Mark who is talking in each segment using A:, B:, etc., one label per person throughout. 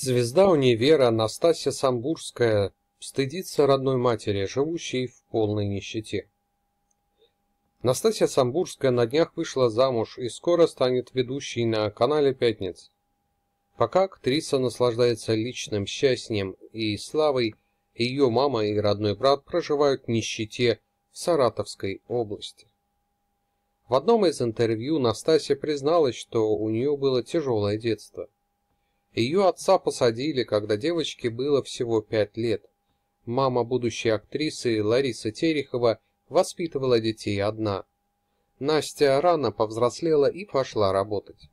A: Звезда универа Анастасия Самбурская стыдится родной матери, живущей в полной нищете. Настасья Самбурская на днях вышла замуж и скоро станет ведущей на канале «Пятниц». Пока актриса наслаждается личным счастьем и славой, ее мама и родной брат проживают в нищете в Саратовской области. В одном из интервью Настасья призналась, что у нее было тяжелое детство – ее отца посадили, когда девочке было всего пять лет. Мама будущей актрисы Лариса Терехова воспитывала детей одна. Настя рано повзрослела и пошла работать.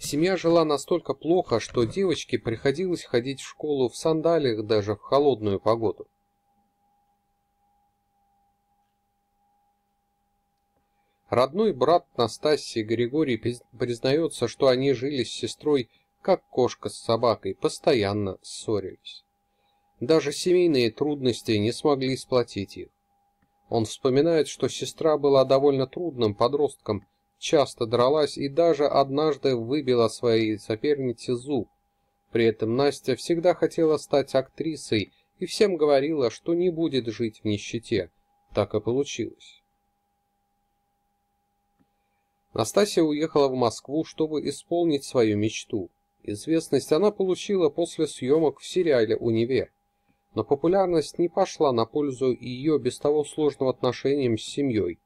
A: Семья жила настолько плохо, что девочке приходилось ходить в школу в сандалиях даже в холодную погоду. Родной брат Настасии Григорий признается, что они жили с сестрой как кошка с собакой, постоянно ссорились. Даже семейные трудности не смогли сплотить их. Он вспоминает, что сестра была довольно трудным подростком, часто дралась и даже однажды выбила своей сопернице зуб. При этом Настя всегда хотела стать актрисой и всем говорила, что не будет жить в нищете. Так и получилось. Настасья уехала в Москву, чтобы исполнить свою мечту. Известность она получила после съемок в сериале «Универ», но популярность не пошла на пользу ее без того сложным отношениям с семьей.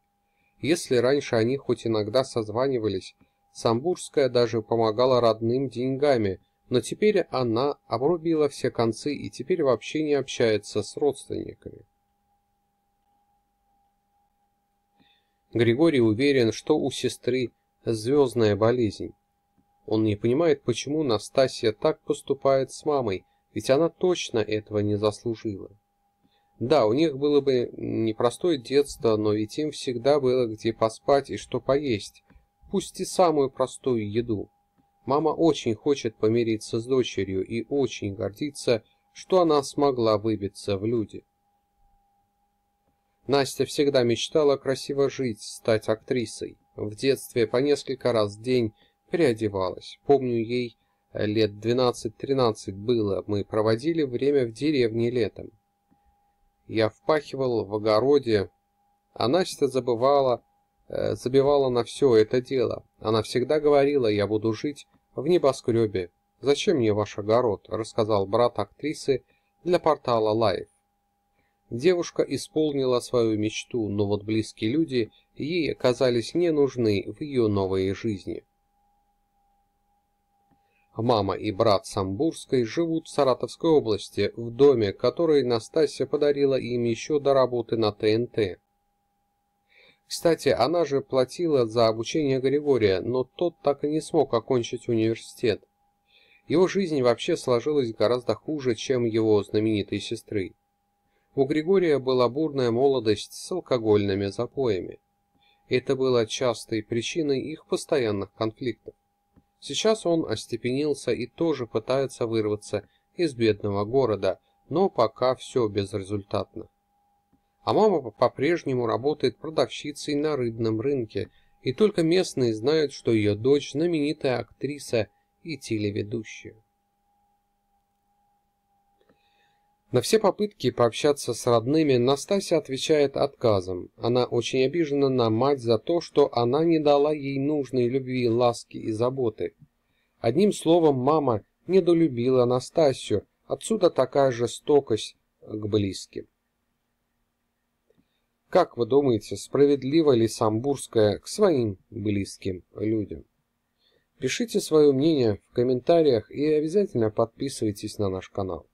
A: Если раньше они хоть иногда созванивались, Самбурская даже помогала родным деньгами, но теперь она обрубила все концы и теперь вообще не общается с родственниками. Григорий уверен, что у сестры звездная болезнь. Он не понимает, почему Настасья так поступает с мамой, ведь она точно этого не заслужила. Да, у них было бы непростое детство, но ведь им всегда было где поспать и что поесть, пусть и самую простую еду. Мама очень хочет помириться с дочерью и очень гордится, что она смогла выбиться в люди. Настя всегда мечтала красиво жить, стать актрисой. В детстве по несколько раз в день переодевалась. Помню, ей э, лет 12-13 было, мы проводили время в деревне летом. Я впахивал в огороде, она Настя забывала, э, забивала на все это дело. Она всегда говорила, я буду жить в небоскребе. «Зачем мне ваш огород?» – рассказал брат актрисы для портала Лайф. Девушка исполнила свою мечту, но вот близкие люди ей оказались не нужны в ее новой жизни. Мама и брат Самбурской живут в Саратовской области, в доме, который Настасья подарила им еще до работы на ТНТ. Кстати, она же платила за обучение Григория, но тот так и не смог окончить университет. Его жизнь вообще сложилась гораздо хуже, чем его знаменитой сестры. У Григория была бурная молодость с алкогольными запоями. Это было частой причиной их постоянных конфликтов. Сейчас он остепенился и тоже пытается вырваться из бедного города, но пока все безрезультатно. А мама по-прежнему работает продавщицей на рыбном рынке, и только местные знают, что ее дочь знаменитая актриса и телеведущая. На все попытки пообщаться с родными Настасья отвечает отказом. Она очень обижена на мать за то, что она не дала ей нужной любви, ласки и заботы. Одним словом, мама недолюбила Настасью, отсюда такая жестокость к близким. Как вы думаете, справедлива ли Самбурская к своим близким людям? Пишите свое мнение в комментариях и обязательно подписывайтесь на наш канал.